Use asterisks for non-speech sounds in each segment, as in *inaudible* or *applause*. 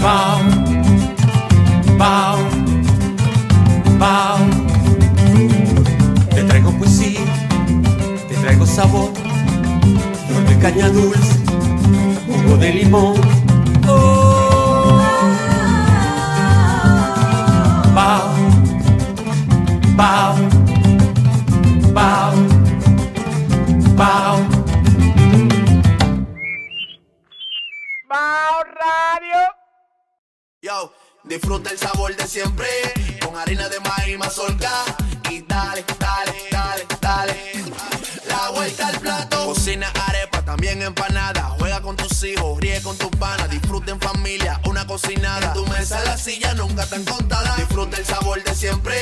Pau, Pau, Pau. Te traigo poesía, te traigo sabor, flor de caña dulce, jugo de limón con tus panas. disfruten en familia, una cocinada. tu mesa la silla nunca tan contada. Disfruta el sabor de siempre.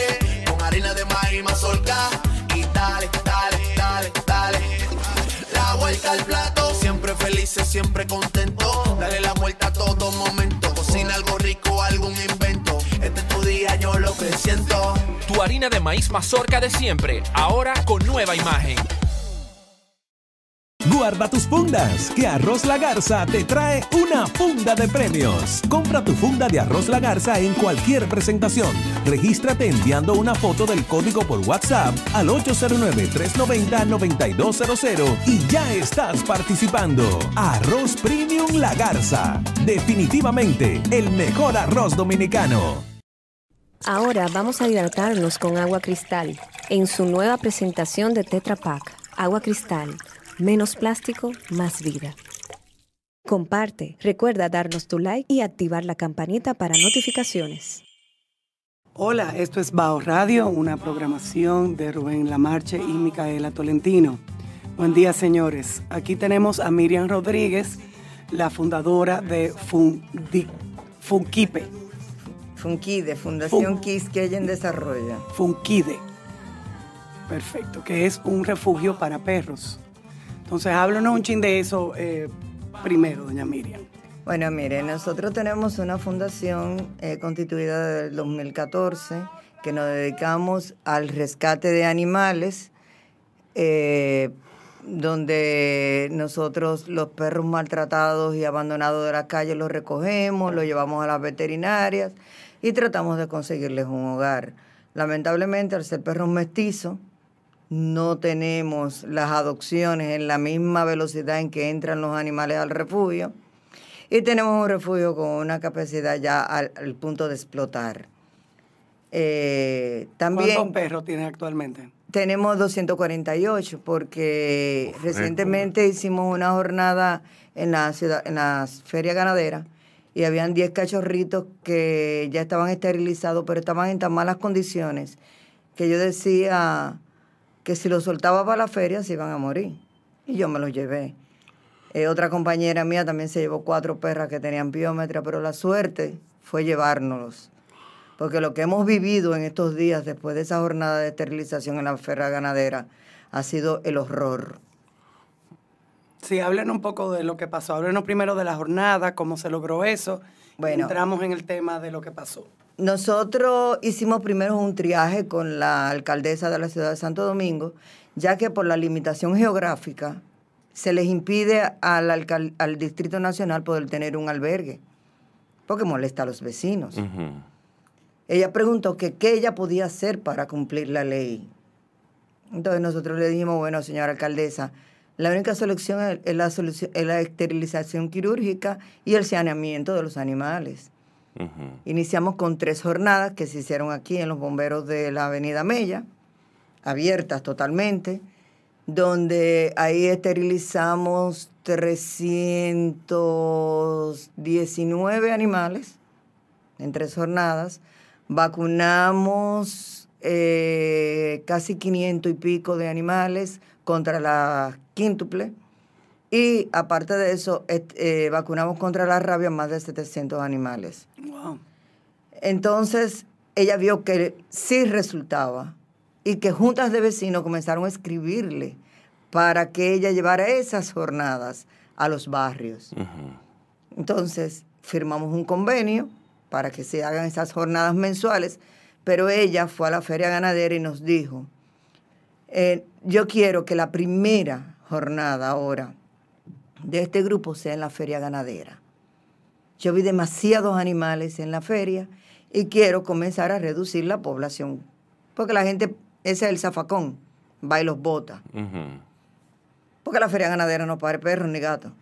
Con harina de maíz mazorca. Y dale, dale, dale, dale. La vuelta al plato. Siempre felices, siempre contentos, Dale la vuelta a todo momento. Cocina algo rico, algún invento. Este es tu día, yo lo siento Tu harina de maíz mazorca de siempre. Ahora con nueva imagen. Guarda tus fundas, que Arroz La Garza te trae una funda de premios. Compra tu funda de Arroz La Garza en cualquier presentación. Regístrate enviando una foto del código por WhatsApp al 809-390-9200 y ya estás participando. Arroz Premium La Garza. Definitivamente el mejor arroz dominicano. Ahora vamos a hidratarnos con agua cristal en su nueva presentación de Tetra Pak. Agua cristal Menos plástico, más vida. Comparte, recuerda darnos tu like y activar la campanita para notificaciones. Hola, esto es Bao Radio, una programación de Rubén Lamarche y Micaela Tolentino. Buen día, señores. Aquí tenemos a Miriam Rodríguez, la fundadora de Fundi, Funquipe. de Fundación que que en desarrolla. FUNKIDE, Perfecto, que es un refugio para perros. Entonces, háblanos un chin de eso eh, primero, doña Miriam. Bueno, mire, nosotros tenemos una fundación eh, constituida del 2014 que nos dedicamos al rescate de animales, eh, donde nosotros los perros maltratados y abandonados de las calles los recogemos, los llevamos a las veterinarias y tratamos de conseguirles un hogar. Lamentablemente, al ser perros mestizos, no tenemos las adopciones en la misma velocidad en que entran los animales al refugio y tenemos un refugio con una capacidad ya al, punto de explotar. Eh, también ¿Cuántos perros tiene actualmente? Tenemos 248 porque recientemente hicimos una jornada en la ciudad, en la feria ganadera y habían 10 cachorritos que ya estaban esterilizados pero estaban en tan malas condiciones que yo decía que si los soltaba para la feria se iban a morir. Y yo me los llevé. Eh, otra compañera mía también se llevó cuatro perras que tenían biómetra, pero la suerte fue llevárnoslos. Porque lo que hemos vivido en estos días después de esa jornada de esterilización en la ferra ganadera ha sido el horror. si hablen un poco de lo que pasó. Háblenos primero de la jornada, cómo se logró eso. entramos en el tema de lo que pasó. Nosotros hicimos primero un triaje con la alcaldesa de la ciudad de Santo Domingo, ya que por la limitación geográfica se les impide al, Distrito Nacional poder tener un albergue, porque molesta a los vecinos. Ella preguntó qué ella podía hacer para cumplir la ley. Entonces nosotros le dijimos, bueno, señora alcaldesa, la única solución, es la esterilización quirúrgica y el saneamiento de los animales. Iniciamos con tres jornadas que se hicieron aquí en los bomberos de la Avenida Mella, abiertas totalmente, donde ahí esterilizamos 319 animales en tres jornadas, vacunamos eh, casi 500 y pico de animales contra la quíntuple y aparte de eso, eh, vacunamos contra la rabia más de 700 animales. Entonces, ella vio que sí resultaba y que juntas de vecinos comenzaron a escribirle para que ella llevara esas jornadas a los barrios. Entonces, firmamos un convenio para que se hagan esas jornadas mensuales, pero ella fue a la feria ganadera y nos dijo, eh, yo quiero que la primera jornada ahora de este grupo sea en la feria ganadera. Yo vi demasiados animales en la feria y quiero comenzar a reducir la población, porque la gente, ese es el zafacón, va y los bota. Porque la feria ganadera no para perros ni gatos.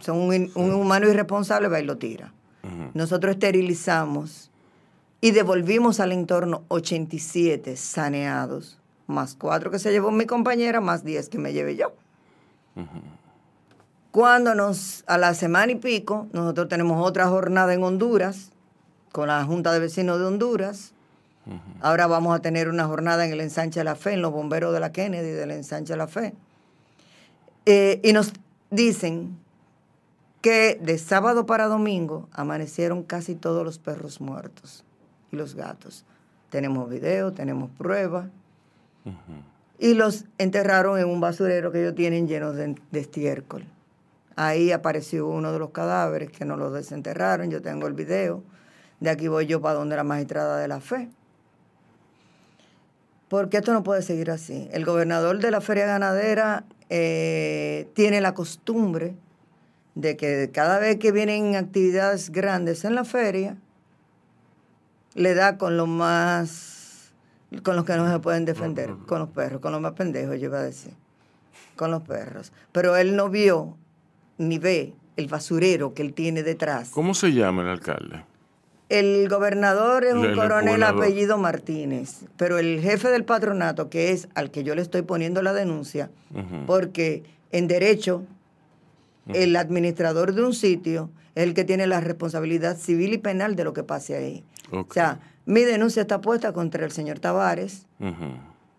Son un, humano irresponsable, va y lo tira. Nosotros esterilizamos y devolvimos al entorno 87 saneados, más cuatro que se llevó mi compañera, más 10 que me llevé yo. Cuando nos, a la semana y pico, nosotros tenemos otra jornada en Honduras, con la Junta de Vecinos de Honduras. Ahora vamos a tener una jornada en el Ensanche de la Fe, en los bomberos de la Kennedy del Ensanche de la Fe. Eh, y nos dicen que de sábado para domingo amanecieron casi todos los perros muertos y los gatos. Tenemos video, tenemos pruebas. Y los enterraron en un basurero que ellos tienen lleno de estiércol. Ahí apareció uno de los cadáveres que nos lo desenterraron, yo tengo el video. De aquí voy yo para donde la magistrada de la fe. Porque esto no puede seguir así. El gobernador de la feria ganadera eh, tiene la costumbre de que cada vez que vienen actividades grandes en la feria, le da con los más, con los que no se pueden defender, con los perros, con los más pendejos, yo iba a decir, con los perros. Pero él no vio ni ve el basurero que él tiene detrás. ¿Cómo se llama el alcalde? El gobernador es un coronel apellido Martínez, pero el jefe del patronato, que es al que yo le estoy poniendo la denuncia, porque en derecho el administrador de un sitio es el que tiene la responsabilidad civil y penal de lo que pase ahí. O sea, mi denuncia está puesta contra el señor Tavares,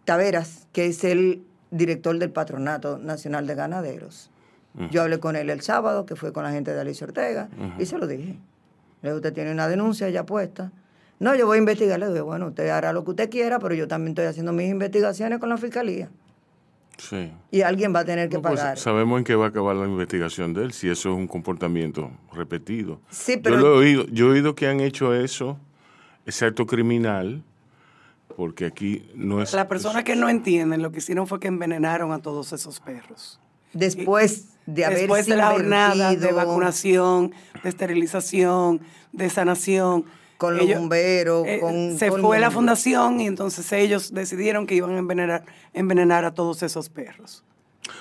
Taveras, que es el director del Patronato Nacional de Ganaderos. Yo hablé con él el sábado, que fue con la gente de Alicia Ortega, y se lo dije. Le usted tiene una denuncia ya puesta. No, yo voy a investigar. Le digo, bueno, usted hará lo que usted quiera, pero yo también estoy haciendo mis investigaciones con la fiscalía. Sí. Y alguien va a tener que pues, pagar. Sabemos en qué va a acabar la investigación de él, si eso es un comportamiento repetido. Sí, pero... Yo, he, oído, yo he oído que han hecho eso, ese acto criminal, porque aquí no es... Las personas que no entienden lo que hicieron fue que envenenaron a todos esos perros. Después de haber Después de la jornada de vacunación, de esterilización, de sanación. Con los bomberos, eh, con, Se fue la fundación y entonces ellos decidieron que iban a envenenar, a todos esos perros.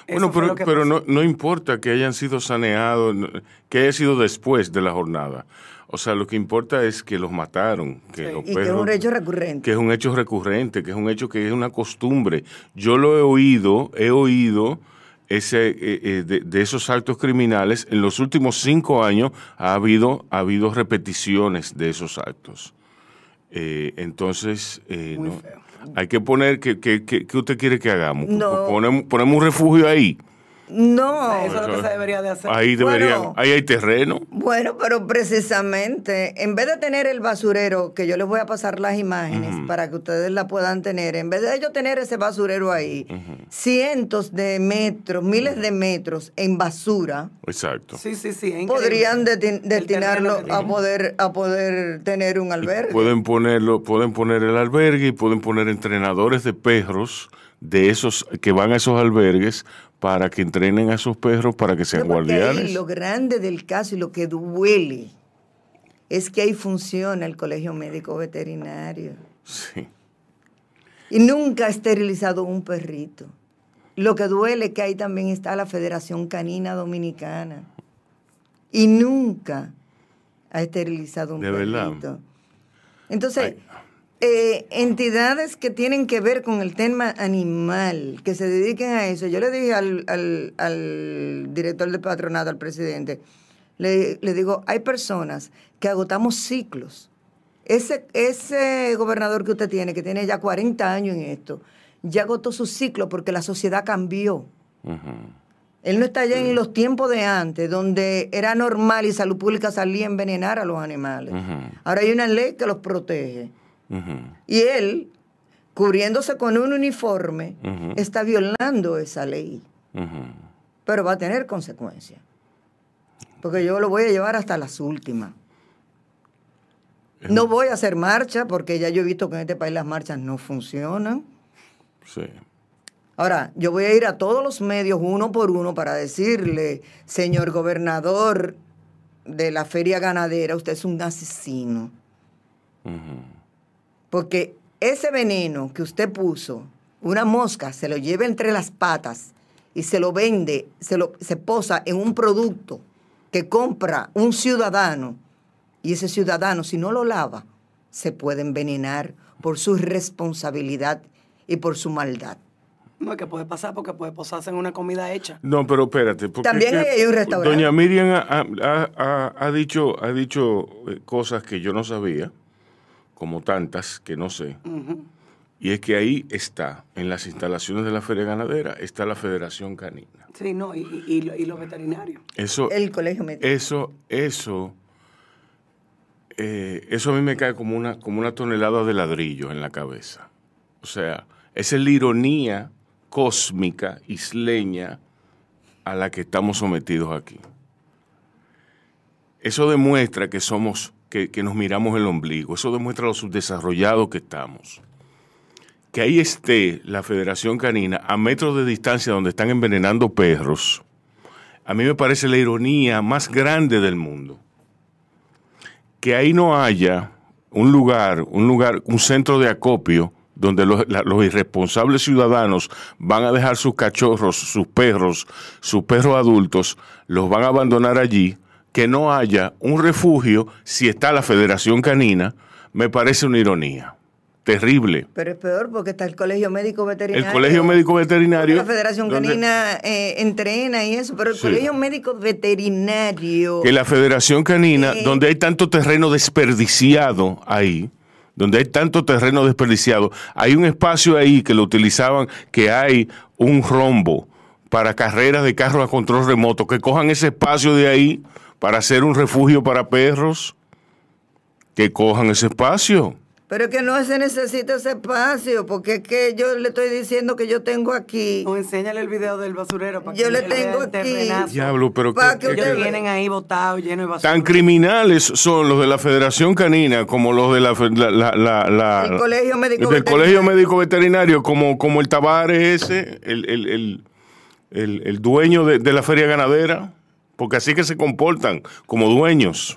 Bueno, pero, no, importa que hayan sido saneados, que haya sido después de la jornada. O sea, lo que importa es que los mataron. Que los que es un hecho recurrente. Que es un hecho recurrente, que es un hecho que es una costumbre. Yo lo he oído, he oído ese, eh, eh, de, esos actos criminales, en los últimos cinco años ha habido, ha habido repeticiones de esos actos. Eh, entonces, hay que poner, ¿qué que, que, usted quiere que hagamos? Ponemos, ponemos un refugio ahí. No, eso es lo que se debería hacer. Ahí ahí hay terreno. Bueno, pero precisamente, en vez de tener el basurero, que yo les voy a pasar las imágenes para que ustedes la puedan tener, en vez de ellos tener ese basurero ahí, cientos de metros, miles de metros en basura. Exacto. Sí, sí, sí. podrían destinarlo a poder, a poder tener un albergue. pueden ponerlo, pueden poner el albergue y pueden poner entrenadores de perros de esos que van a esos albergues para que entrenen a esos perros para que sean guardianes. lo grande del caso y lo que duele es que ahí funciona el colegio médico veterinario. Sí. Y nunca ha esterilizado un perrito. Lo que duele es que ahí también está la Federación Canina Dominicana. Y nunca ha esterilizado un ¿De perrito. Verdad? Entonces, eh, entidades que tienen que ver con el tema animal, que se dediquen a eso. Yo le dije al, al, director de patronato, al presidente, le, digo, hay personas que agotamos ciclos. Ese, ese gobernador que usted tiene, que tiene ya 40 años en esto, ya agotó su ciclo porque la sociedad cambió. Él no está ya en los tiempos de antes, donde era normal y salud pública salía a envenenar a los animales. Ahora hay una ley que los protege. Y él, cubriéndose con un uniforme, está violando esa ley. Pero va a tener consecuencias. Porque yo lo voy a llevar hasta las últimas. No voy a hacer marcha porque ya yo he visto que en este país las marchas no funcionan. Sí. Ahora, yo voy a ir a todos los medios uno por uno para decirle, señor gobernador de la feria ganadera, usted es un asesino. Porque ese veneno que usted puso, una mosca se lo lleva entre las patas y se lo vende, se, lo, se posa en un producto que compra un ciudadano y ese ciudadano si no lo lava, se puede envenenar por su responsabilidad y por su maldad. No, que puede pasar porque puede posarse en una comida hecha. No, pero espérate. Porque También hay un restaurante. Doña Miriam ha, dicho, ha dicho eh, cosas que yo no sabía como tantas que no sé. Y es que ahí está, en las instalaciones de la Feria Ganadera, está la Federación Canina. Sí, no, y, los veterinarios. El colegio Eso, eso, eh, eso a mí me cae como una, como una tonelada de ladrillo en la cabeza. O sea, esa es la ironía cósmica, isleña, a la que estamos sometidos aquí. Eso demuestra que somos que, nos miramos el ombligo. Eso demuestra lo subdesarrollado que estamos. Que ahí esté la Federación Canina a metros de distancia donde están envenenando perros, a mí me parece la ironía más grande del mundo. Que ahí no haya un lugar, un lugar, un centro de acopio donde los, irresponsables ciudadanos van a dejar sus cachorros, sus perros, sus perros adultos, los van a abandonar allí que no haya un refugio si está la Federación Canina, me parece una ironía. Terrible. Pero es peor porque está el Colegio Médico Veterinario. El Colegio Médico Veterinario. La Federación Canina eh, entrena y eso, pero el Colegio Médico Veterinario. Que la Federación Canina, eh, donde hay tanto terreno desperdiciado ahí, donde hay tanto terreno desperdiciado, hay un espacio ahí que lo utilizaban, que hay un rombo para carreras de carros a control remoto, que cojan ese espacio de ahí para hacer un refugio para perros que cojan ese espacio. Pero que no se necesita ese espacio, porque es que yo le estoy diciendo que yo tengo aquí. O enséñale el video del basurero para yo le tengo aquí. Diablo, pero para que, vienen ahí botados llenos de Tan criminales son los de la Federación Canina como los de la, Médico del Colegio Médico Veterinario como como el tabar ese, el, dueño de, de la feria ganadera porque así que se comportan como dueños.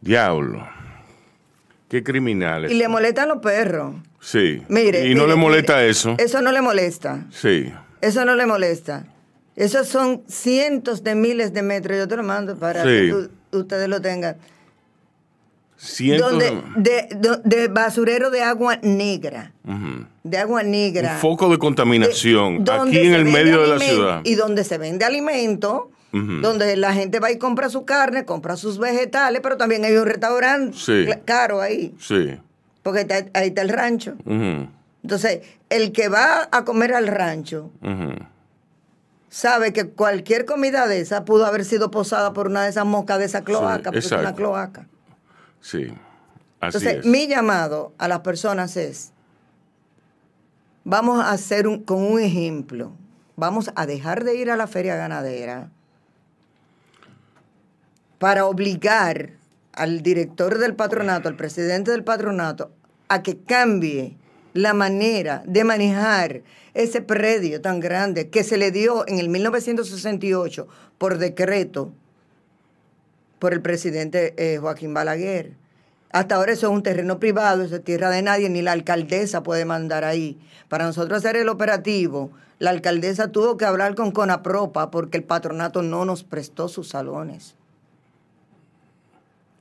Diablo. Qué criminales. Y le molestan los perros. Sí. Mire. Y no le molesta eso. Eso no le molesta. Sí. Eso no le molesta. Esos son cientos de miles de metros. Yo te lo mando para que ustedes lo tengan. Cientos de... De, de, basurero de agua negra. De agua negra. Un foco de contaminación. aquí en el medio de la ciudad. Y donde se vende alimento donde la gente va y compra su carne, compra sus vegetales, pero también hay un restaurante caro ahí. Sí. Porque ahí está el rancho. Entonces, el que va a comer al rancho sabe que cualquier comida de esa pudo haber sido posada por una de esas moscas de esa cloaca, sí, una cloaca. Sí. Entonces, mi llamado a las personas es, vamos a hacer con un ejemplo, vamos a dejar de ir a la feria ganadera, para obligar al director del patronato, al presidente del patronato, a que cambie la manera de manejar ese predio tan grande que se le dio en el 1968 por decreto por el presidente eh, Joaquín Balaguer. Hasta ahora eso es un terreno privado, eso es tierra de nadie, ni la alcaldesa puede mandar ahí. Para nosotros hacer el operativo, la alcaldesa tuvo que hablar con Conapropa porque el patronato no nos prestó sus salones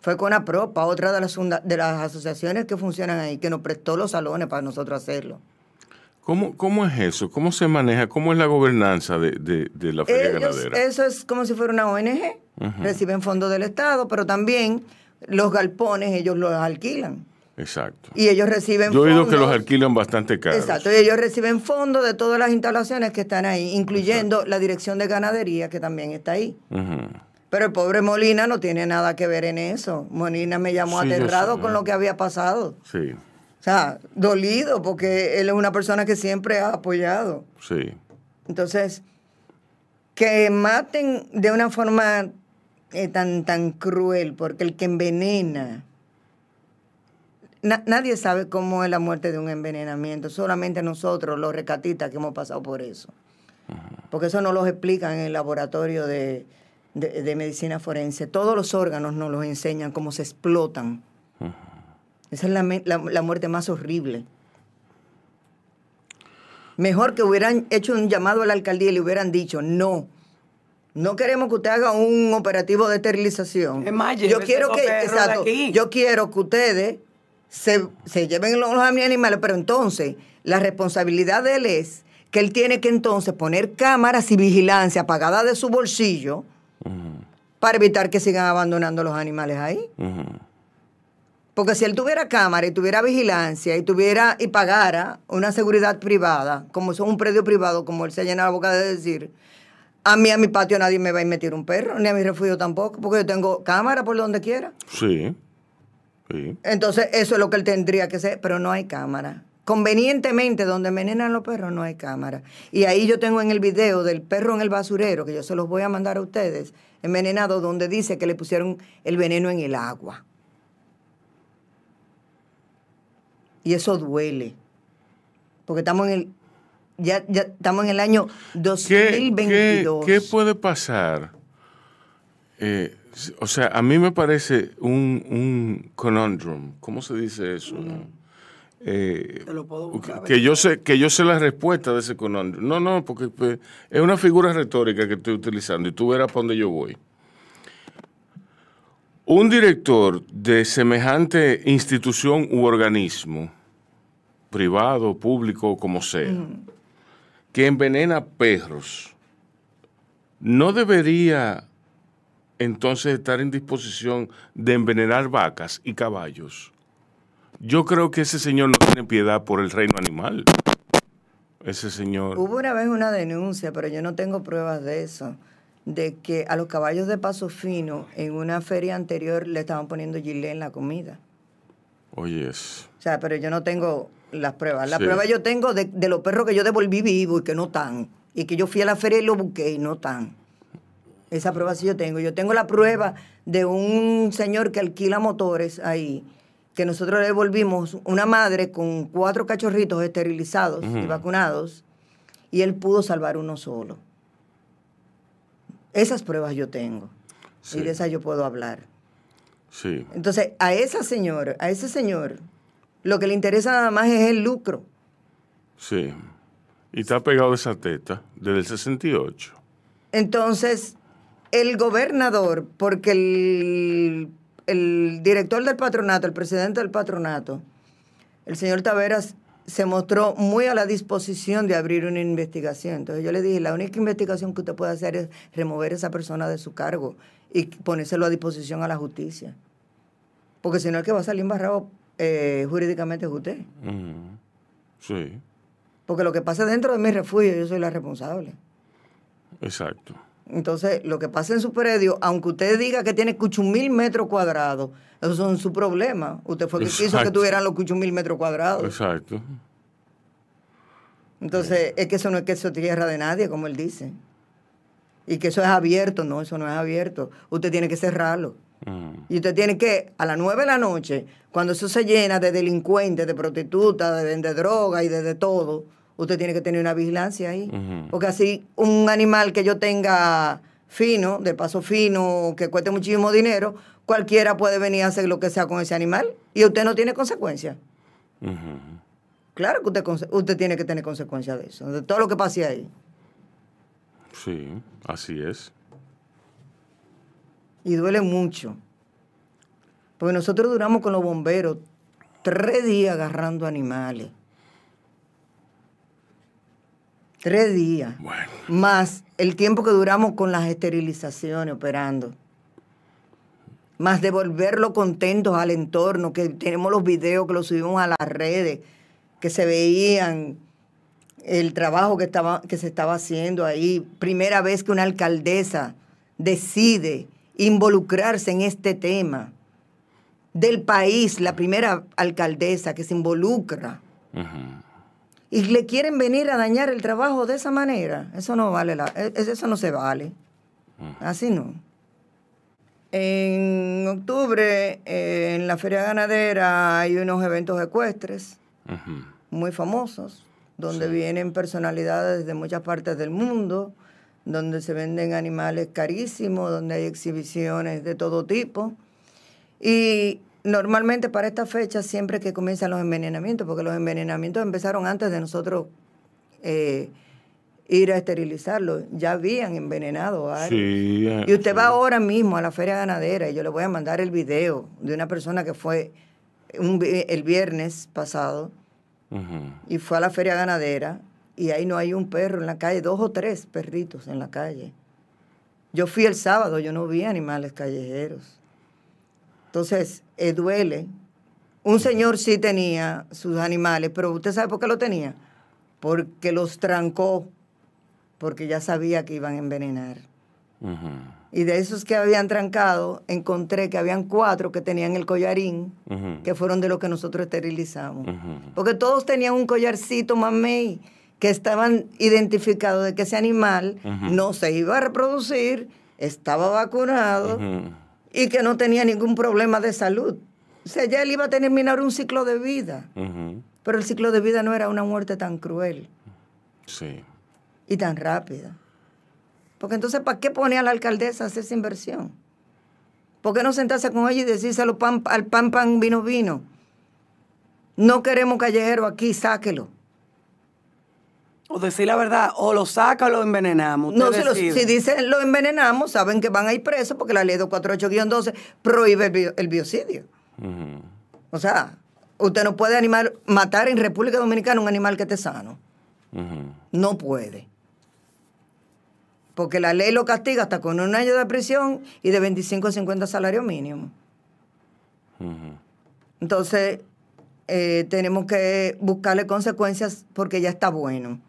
fue con APROPA, otra de las, de las asociaciones que funcionan ahí, que nos prestó los salones para nosotros hacerlo. ¿Cómo, ¿Cómo es eso? ¿Cómo se maneja? ¿Cómo es la gobernanza de, la Feria Ganadera? Eso es como si fuera una ONG. Reciben fondos del Estado, pero también los galpones ellos los alquilan. Exacto. Y ellos reciben fondos. Yo he oído que los alquilan bastante caros. Exacto. Y ellos reciben fondos de todas las instalaciones que están ahí, incluyendo la dirección de ganadería que también está ahí. Ajá. Pero el pobre Molina no tiene nada que ver en eso. Molina me llamó sí, con lo que había pasado. Sí. O sea, dolido, porque él es una persona que siempre ha apoyado. Sí. Entonces, que maten de una forma eh, tan, tan cruel, porque el que envenena. nadie sabe cómo es la muerte de un envenenamiento, solamente nosotros, los recatistas que hemos pasado por eso. Porque eso no lo explican en el laboratorio de, de, medicina forense. Todos los órganos nos los enseñan, cómo se explotan. Esa es la, la, muerte más horrible. Mejor que hubieran hecho un llamado a la alcaldía y le hubieran dicho, no, no queremos que usted haga un operativo de esterilización. yo quiero que, yo quiero que ustedes se, lleven los, animales, pero entonces la responsabilidad de él es que él tiene que entonces poner cámaras y vigilancia apagada de su bolsillo para evitar que sigan abandonando los animales ahí. Porque si él tuviera cámara y tuviera vigilancia y tuviera y pagara una seguridad privada, como son un predio privado, como él se llena la boca de decir, a mí a mi patio nadie me va a meter un perro, ni a mi refugio tampoco, porque yo tengo cámara por donde quiera. Sí. sí. Entonces, eso es lo que él tendría que hacer, pero no hay cámara convenientemente donde envenenan los perros no hay cámara. Y ahí yo tengo en el video del perro en el basurero, que yo se los voy a mandar a ustedes, envenenado, donde dice que le pusieron el veneno en el agua. Y eso duele, porque estamos en el, ya, estamos en el año 2022. ¿Qué, puede pasar? Eh, o sea, a mí me parece un, un conundrum, ¿cómo se dice eso? Eh, que, yo sé, que yo sé la respuesta de ese conundrum. No, no, porque pues, es una figura retórica que estoy utilizando y tú verás para dónde yo voy. Un director de semejante institución u organismo, privado, público, como sea, que envenena perros, no debería entonces estar en disposición de envenenar vacas y caballos. Yo creo que ese señor no tiene piedad por el reino animal. Ese señor. Hubo una vez una denuncia, pero yo no tengo pruebas de eso, de que a los caballos de paso fino en una feria anterior le estaban poniendo gilet en la comida. Oye. Oh, o sea, pero yo no tengo las pruebas. Las prueba pruebas yo tengo de, los perros que yo devolví vivo y que no están. Y que yo fui a la feria y los busqué y no están. Esa prueba sí yo tengo. Yo tengo la prueba de un señor que alquila motores ahí que nosotros le volvimos una madre con cuatro cachorritos esterilizados y vacunados, y él pudo salvar uno solo. Esas pruebas yo tengo. Y de esas yo puedo hablar. Sí. Entonces, a esa señora, a ese señor, lo que le interesa nada más es el lucro. Sí. Y está pegado esa teta desde el 68. Entonces, el gobernador, porque el el director del patronato, el presidente del patronato, el señor Taveras, se mostró muy a la disposición de abrir una investigación. Entonces yo le dije, la única investigación que usted puede hacer es remover a esa persona de su cargo y ponérselo a disposición a la justicia. Porque si no, el que va a salir embarrado eh, jurídicamente es usted. Mm, sí. Porque lo que pasa dentro de mi refugio, yo soy la responsable. Exacto. Entonces, lo que pasa en su predio, aunque usted diga que tiene cuchumil metros cuadrados, eso son su problema. Usted fue quien quiso que tuvieran los cuchumil metros cuadrados. Exacto. Entonces, eh. es que eso no es que eso tierra de nadie, como él dice. Y que eso es abierto, no, eso no es abierto. Usted tiene que cerrarlo. Mm. Y usted tiene que, a las 9 de la noche, cuando eso se llena de delincuentes, de prostitutas, de drogas droga y de todo, usted tiene que tener una vigilancia ahí. Porque así un animal que yo tenga fino, de paso fino, que cueste muchísimo dinero, cualquiera puede venir a hacer lo que sea con ese animal y usted no tiene consecuencias. Claro que usted, usted tiene que tener consecuencias de eso, de todo lo que pase ahí. Sí, así es. Y duele mucho. Porque nosotros duramos con los bomberos tres días agarrando animales. Tres días. Más el tiempo que duramos con las esterilizaciones operando. Más devolverlo contentos al entorno, que tenemos los videos que los subimos a las redes, que se veían el trabajo que, estaba, que se estaba haciendo ahí. Primera vez que una alcaldesa decide involucrarse en este tema. Del país, la primera alcaldesa que se involucra y le quieren venir a dañar el trabajo de esa manera. Eso no vale, e, e, eso no se vale. Mm. Así no. En octubre, eh, en la Feria Ganadera, hay unos eventos ecuestres muy famosos, donde vienen personalidades de muchas partes del mundo, donde se venden animales carísimos, donde hay exhibiciones de todo tipo. Y normalmente para esta fecha siempre que comienzan los envenenamientos, porque los envenenamientos empezaron antes de nosotros eh, ir a esterilizarlo. Ya habían envenenado a eh, y usted va ahora mismo a la feria ganadera y yo le voy a mandar el video de una persona que fue el viernes pasado y fue a la feria ganadera y ahí no hay un perro en la calle, dos o tres perritos en la calle. Yo fui el sábado, yo no vi animales callejeros. Entonces, eh, duele. Un señor sí tenía sus animales, pero ¿usted sabe por qué lo tenía? Porque los trancó, porque ya sabía que iban a envenenar. Y de esos que habían trancado, encontré que habían cuatro que tenían el collarín, que fueron de los que nosotros esterilizamos. Porque todos tenían un collarcito, mamey, que estaban identificados de que ese animal no se iba a reproducir, estaba vacunado y que no tenía ningún problema de salud. O sea, ya él iba a terminar un ciclo de vida. Pero el ciclo de vida no era una muerte tan cruel. Sí. Y tan rápida. Porque entonces, ¿para qué ponía a la alcaldesa a hacer esa inversión? ¿Por qué no sentarse con ella y decírselo al pan pan vino vino? No queremos callejero aquí, sáquelo. O decir la verdad, o lo saca o lo envenenamos. No, si, dicen lo envenenamos, saben que van a ir presos porque la ley 248-12 prohíbe el, el biocidio. O sea, usted no puede animar, matar en República Dominicana un animal que esté sano. No puede. Porque la ley lo castiga hasta con un año de prisión y de 25 a 50 salario mínimo. Entonces, eh, tenemos que buscarle consecuencias porque ya está bueno.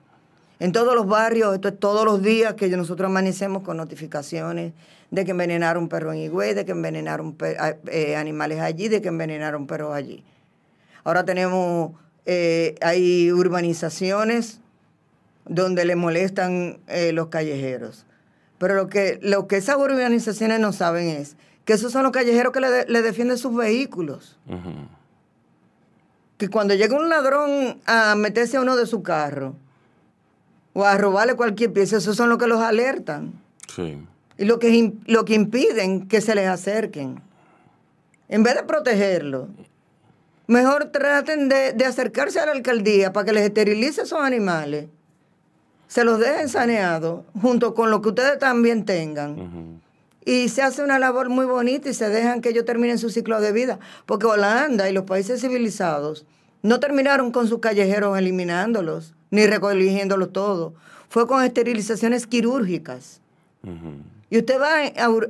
En todos los barrios, esto es todos los días que nosotros amanecemos con notificaciones de que envenenaron perros en Higüey, de que envenenaron eh, animales allí, de que envenenaron perros allí. Ahora tenemos, eh, hay urbanizaciones donde le molestan eh, los callejeros. Pero lo que, lo que esas urbanizaciones no saben es que esos son los callejeros que le, defienden sus vehículos. Que cuando llega un ladrón a meterse a uno de su carro, o a robarle cualquier pieza, esos son los que los alertan. Sí. Y lo que, lo que impiden que se les acerquen. En vez de protegerlos, mejor traten de, acercarse a la alcaldía para que les esterilice esos animales. Se los dejen saneados, junto con lo que ustedes también tengan. Y se hace una labor muy bonita y se dejan que ellos terminen su ciclo de vida. Porque Holanda y los países civilizados no terminaron con sus callejeros eliminándolos, ni recoligiéndolos todos. Fue con esterilizaciones quirúrgicas. Y usted va a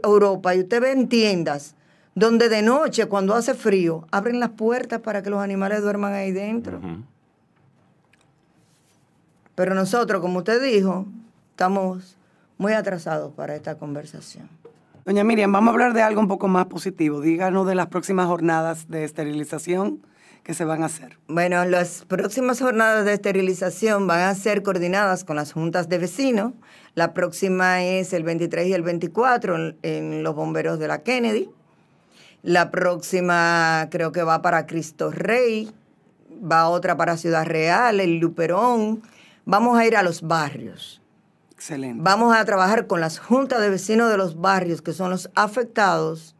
Europa y usted ve en tiendas donde de noche, cuando hace frío, abren las puertas para que los animales duerman ahí dentro. Pero nosotros, como usted dijo, estamos muy atrasados para esta conversación. Doña Miriam, vamos a hablar de algo un poco más positivo. Díganos de las próximas jornadas de esterilización que se van a hacer? Bueno, las próximas jornadas de esterilización van a ser coordinadas con las juntas de vecinos. La próxima es el 23 y el 24 en, en los bomberos de la Kennedy. La próxima creo que va para Cristo Rey, va otra para Ciudad Real, el Luperón. Vamos a ir a los barrios. Excelente. Vamos a trabajar con las juntas de vecinos de los barrios que son los afectados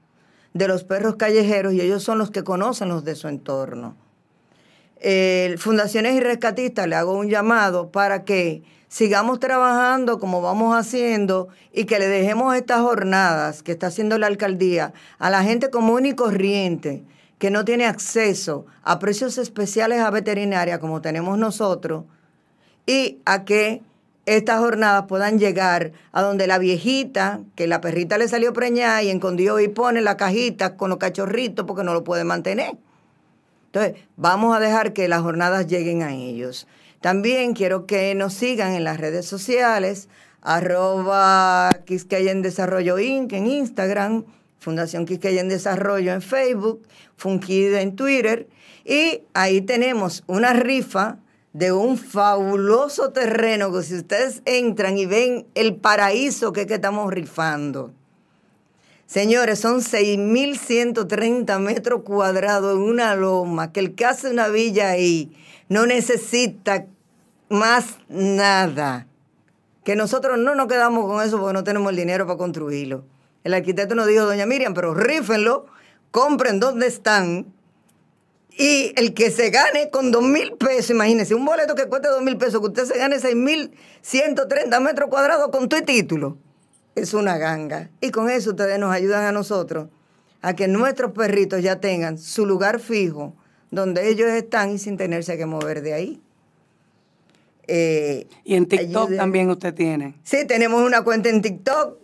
de los perros callejeros y ellos son los que conocen los de su entorno. fundaciones y rescatistas, le hago un llamado para que sigamos trabajando como vamos haciendo y que le dejemos estas jornadas que está haciendo la alcaldía a la gente común y corriente que no tiene acceso a precios especiales a veterinaria como tenemos nosotros y a que estas jornadas puedan llegar a donde la viejita, que la perrita le salió preñada y escondió y pone la cajita con los cachorritos porque no lo puede mantener. Entonces, vamos a dejar que las jornadas lleguen a ellos. También quiero que nos sigan en las redes sociales, arroba Quisqueya en Desarrollo Inc. en Instagram, Fundación Quisqueya en Desarrollo en Facebook, Fungida en Twitter. Y ahí tenemos una rifa de un fabuloso terreno que si ustedes entran y ven el paraíso que, que estamos rifando. Señores, son 6.130 metros cuadrados en una loma, que el que hace una villa ahí no necesita más nada. Que nosotros no nos quedamos con eso porque no tenemos el dinero para construirlo. El arquitecto nos dijo, doña Miriam, pero rífenlo, compren dónde están, y el que se gane con dos mil pesos, imagínense, un boleto que cueste dos mil pesos, que usted se gane seis mil ciento treinta metros cuadrados con tu título, es una ganga. Y con eso ustedes nos ayudan a nosotros a que nuestros perritos ya tengan su lugar fijo donde ellos están y sin tenerse que mover de ahí. Eh, y en TikTok también usted tiene. Sí, tenemos una cuenta en TikTok,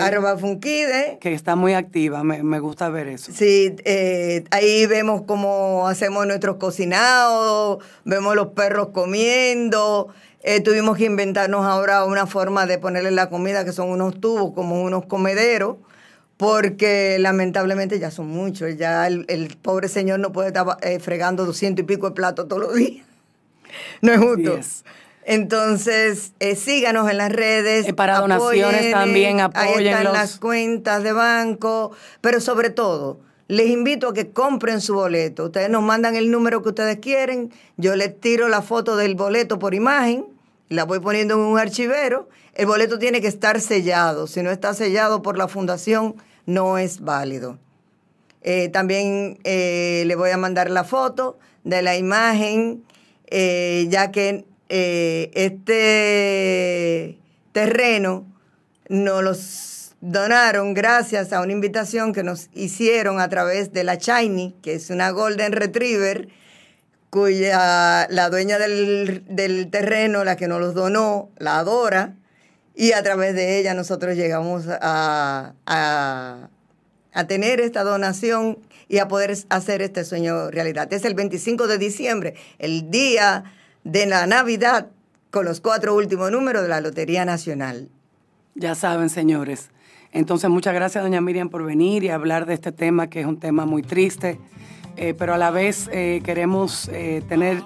arroba Funkide. Que está muy activa, me, gusta ver eso. Sí, eh, ahí vemos cómo hacemos nuestros cocinados, vemos los perros comiendo. Eh, tuvimos que inventarnos ahora una forma de ponerle la comida, que son unos tubos, como unos comederos, porque lamentablemente ya son muchos. Ya el, pobre señor no puede estar fregando doscientos y pico de platos todos los *laughs* días. No es justo. Sí entonces, eh, síganos en las redes. para apoyen, donaciones también, apóyenlos. Ahí las cuentas de banco, pero sobre todo, les invito a que compren su boleto. Ustedes nos mandan el número que ustedes quieren, yo les tiro la foto del boleto por imagen, la voy poniendo en un archivero. El boleto tiene que estar sellado. Si no está sellado por la fundación, no es válido. Eh, también eh, le voy a mandar la foto de la imagen, eh, ya que eh, este terreno nos los donaron gracias a una invitación que nos hicieron a través de la Chiny que es una Golden Retriever, cuya la dueña del, terreno, la que nos los donó, la adora, y a través de ella nosotros llegamos a, a, a tener esta donación y a poder hacer este sueño realidad. Es el 25 de diciembre, el día de la Navidad con los cuatro últimos números de la Lotería Nacional. Ya saben, señores. Entonces, muchas gracias, doña Miriam, por venir y hablar de este tema, que es un tema muy triste, eh, pero a la vez eh, queremos eh, tener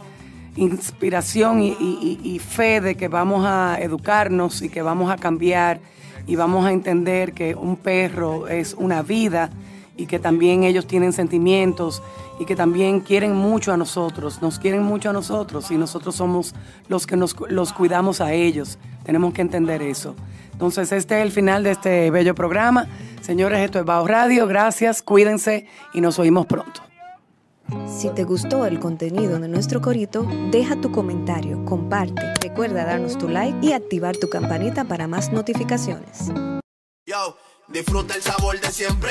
inspiración y, fe de que vamos a educarnos y que vamos a cambiar y vamos a entender que un perro es una vida y que también ellos tienen sentimientos y que también quieren mucho a nosotros, nos quieren mucho a nosotros y nosotros somos los que nos, los cuidamos a ellos. Tenemos que entender eso. Entonces, este es el final de este bello programa. Señores, esto es Bajo Radio. Gracias, cuídense y nos oímos pronto. Si te gustó el contenido de nuestro corito, deja tu comentario, comparte, recuerda darnos tu like y activar tu campanita para más notificaciones. disfruta el sabor de siempre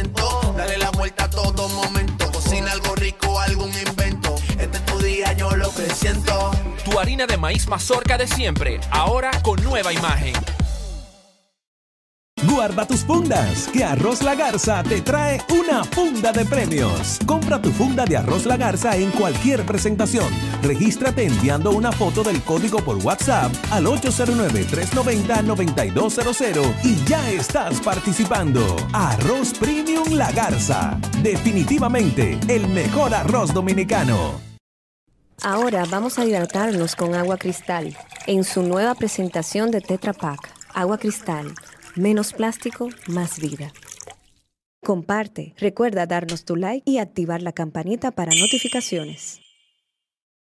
de maíz mazorca de siempre, ahora con nueva imagen. Guarda tus fundas, que Arroz La Garza te trae una funda de premios. Compra tu funda de Arroz La Garza en cualquier presentación. Regístrate enviando una foto del código por WhatsApp al 809-390-9200 y ya estás participando. Arroz Premium La Garza. Definitivamente el mejor arroz dominicano. Ahora vamos a hidratarnos con agua cristal en su nueva presentación de Tetra Pak. Agua cristal, menos plástico, más vida. Comparte, recuerda darnos tu like y activar la campanita para notificaciones.